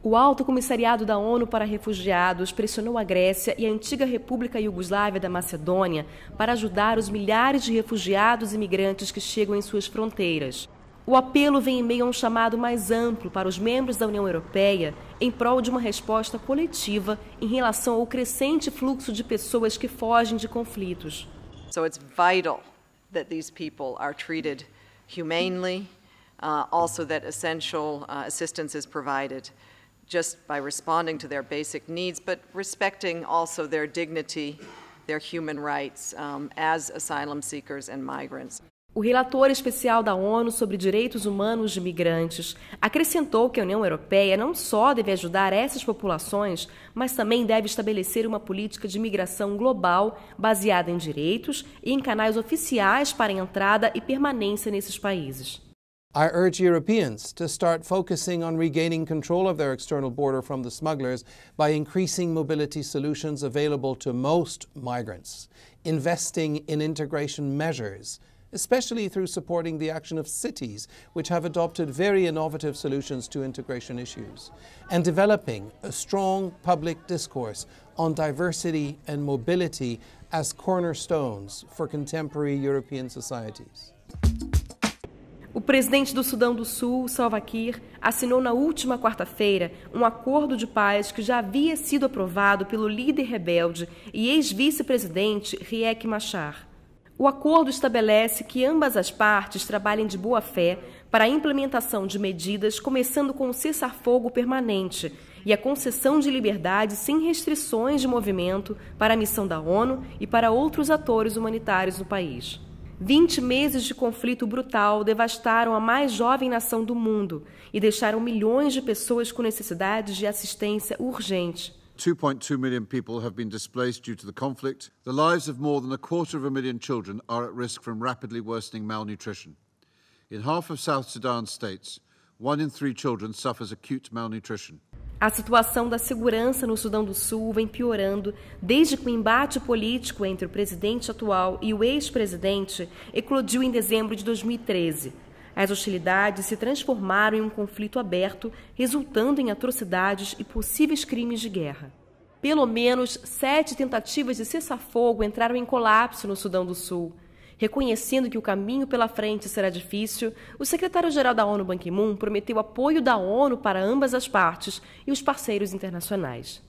O Alto Comissariado da ONU para Refugiados pressionou a Grécia e a antiga República Iugoslávia da Macedônia para ajudar os milhares de refugiados e migrantes que chegam em suas fronteiras. O apelo vem em meio a um chamado mais amplo para os membros da União Europeia em prol de uma resposta coletiva em relação ao crescente fluxo de pessoas que fogem de conflitos. Então, é vital que essas pessoas sejam tratadas humanely, uh, also that essential uh, assistance is provided just by responding to their basic needs, but respecting also their dignity, their human rights um, as asylum seekers and migrants. O relator especial da ONU sobre direitos humanos de migrantes acrescentou que a União Europeia não só deve ajudar essas populações, mas também deve estabelecer uma política de migração global baseada em direitos e em canais oficiais para entrada e permanência nesses países. I urge Europeans to start focusing on regaining control of their external border from the smugglers by increasing mobility solutions available to most migrants, investing in integration measures especially through supporting the action of cities, which have adopted very innovative solutions to integration issues, and developing a strong public discourse on diversity and mobility as cornerstones for contemporary European societies. O presidente do Sudão do Sul, Salva Kiir, assinou na última quarta-feira um acordo de paz que já havia sido aprovado pelo líder rebelde e ex-vice-presidente Riek Machar. O acordo estabelece que ambas as partes trabalhem de boa fé para a implementação de medidas, começando com o cessar-fogo permanente e a concessão de liberdade sem restrições de movimento para a missão da ONU e para outros atores humanitários no país. Vinte meses de conflito brutal devastaram a mais jovem nação do mundo e deixaram milhões de pessoas com necessidades de assistência urgente. 2.2 million people have been displaced due to the conflict. The lives of more than a quarter of a million children are at risk from rapidly worsening malnutrition. In half of South Sudan's states, one in three children suffers acute malnutrition. A situação da segurança no Sudão do Sul vem piorando desde que o embate político entre o presidente atual e o ex-presidente eclodiu em dezembro de 2013. As hostilidades se transformaram em um conflito aberto, resultando em atrocidades e possíveis crimes de guerra. Pelo menos sete tentativas de cessar-fogo entraram em colapso no Sudão do Sul. Reconhecendo que o caminho pela frente será difícil, o secretário-geral da ONU, Ban Ki-moon, prometeu apoio da ONU para ambas as partes e os parceiros internacionais.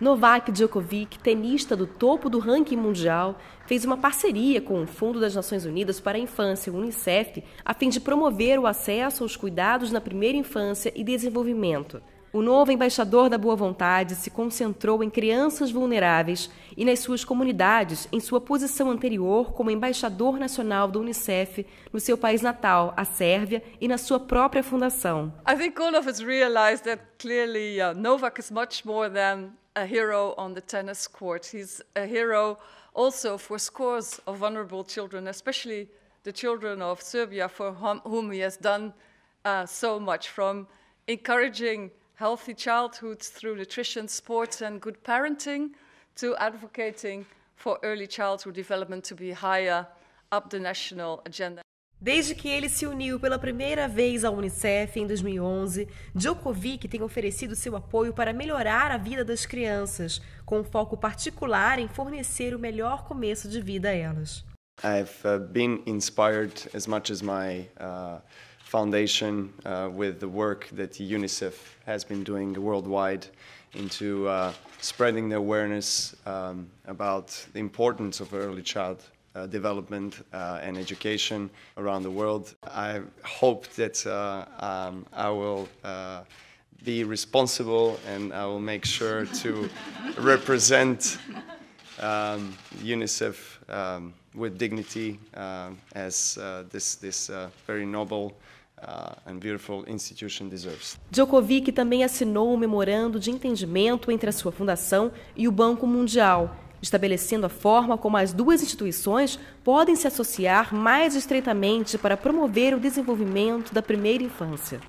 Novak Djokovic, tenista do topo do ranking mundial, fez uma parceria com o Fundo das Nações Unidas para a Infância, o UNICEF, a fim de promover o acesso aos cuidados na primeira infância e desenvolvimento. O novo embaixador da boa vontade se concentrou em crianças vulneráveis e nas suas comunidades em sua posição anterior como embaixador nacional do Unicef no seu país natal, a Sérvia, e na sua própria fundação. I think all of us realize that clearly uh, Novak is much more than a hero on the tennis court. He's a hero also for scores of vulnerable children, especially the children of Serbia for whom, he has done uh, so much from encouraging healthy through nutrition, sports, and good parenting, to advocating for early childhood development to be higher up the national agenda. Desde que ele se uniu pela primeira vez à Unicef em 2011, Djokovic tem oferecido seu apoio para melhorar a vida das crianças, com um foco particular em fornecer o melhor começo de vida a elas. I've uh, been inspired as much as my uh, foundation uh, with the work that UNICEF has been doing worldwide into uh, spreading the awareness um, about the importance of early child uh, development uh, and education around the world. I hope that uh, um, I will uh, be responsible and I will make sure to represent um, UNICEF um, with dignity as this, this very noble Uh, Djokovic também assinou um memorando de entendimento entre a sua fundação e o Banco Mundial, estabelecendo a forma como as duas instituições podem se associar mais estreitamente para promover o desenvolvimento da primeira infância.